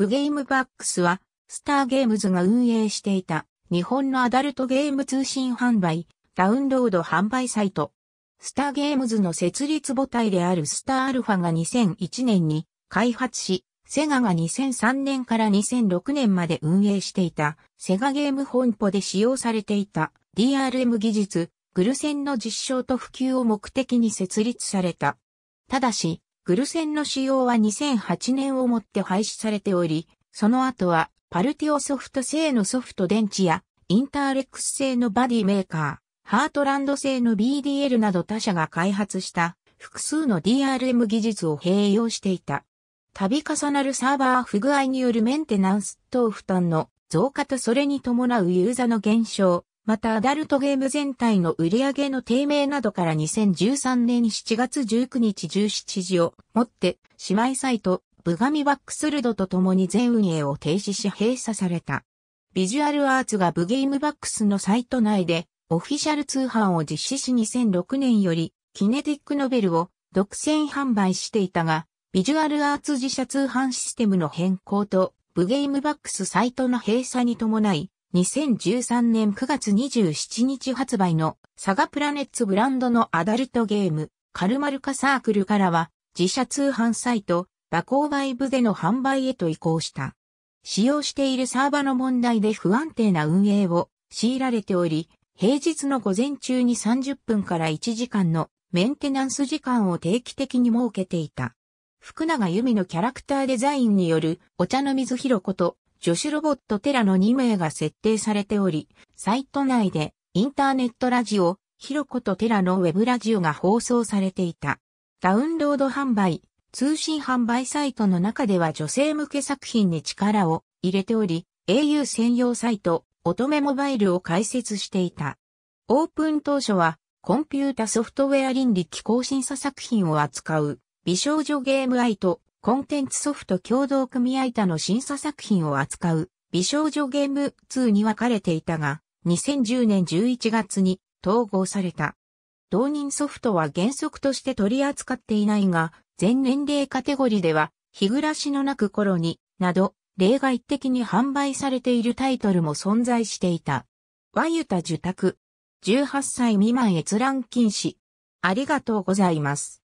ブゲームバックスは、スターゲームズが運営していた、日本のアダルトゲーム通信販売、ダウンロード販売サイト。スターゲームズの設立母体であるスターアルファが2001年に開発し、セガが2003年から2006年まで運営していた、セガゲーム本舗で使用されていた DRM 技術、グルセンの実証と普及を目的に設立された。ただし、グルセンの使用は2008年をもって廃止されており、その後はパルティオソフト製のソフト電池やインターレックス製のバディメーカー、ハートランド製の BDL など他社が開発した複数の DRM 技術を併用していた。度重なるサーバー不具合によるメンテナンス等負担の増加とそれに伴うユーザーの減少、またアダルトゲーム全体の売り上げの低迷などから2013年7月19日17時をもって姉妹サイトブガミバックスルドと共に全運営を停止し閉鎖された。ビジュアルアーツがブゲームバックスのサイト内でオフィシャル通販を実施し2006年よりキネティックノベルを独占販売していたが、ビジュアルアーツ自社通販システムの変更とブゲームバックスサイトの閉鎖に伴い、2013年9月27日発売のサガプラネッツブランドのアダルトゲーム、カルマルカサークルからは自社通販サイト、バコーバイブでの販売へと移行した。使用しているサーバの問題で不安定な運営を強いられており、平日の午前中に30分から1時間のメンテナンス時間を定期的に設けていた。福永由美のキャラクターデザインによるお茶の水ひろこと女子ロボットテラの2名が設定されており、サイト内でインターネットラジオ、ヒロコとテラのウェブラジオが放送されていた。ダウンロード販売、通信販売サイトの中では女性向け作品に力を入れており、au 専用サイト、乙女モバイルを開設していた。オープン当初は、コンピュータソフトウェア倫理機構審査作品を扱う、美少女ゲームアイト、コンテンツソフト共同組合他の審査作品を扱う美少女ゲーム2に分かれていたが、2010年11月に統合された。同人ソフトは原則として取り扱っていないが、全年齢カテゴリーでは、日暮らしのなく頃に、など、例外的に販売されているタイトルも存在していた。和ゆた受託。18歳未満閲覧禁止。ありがとうございます。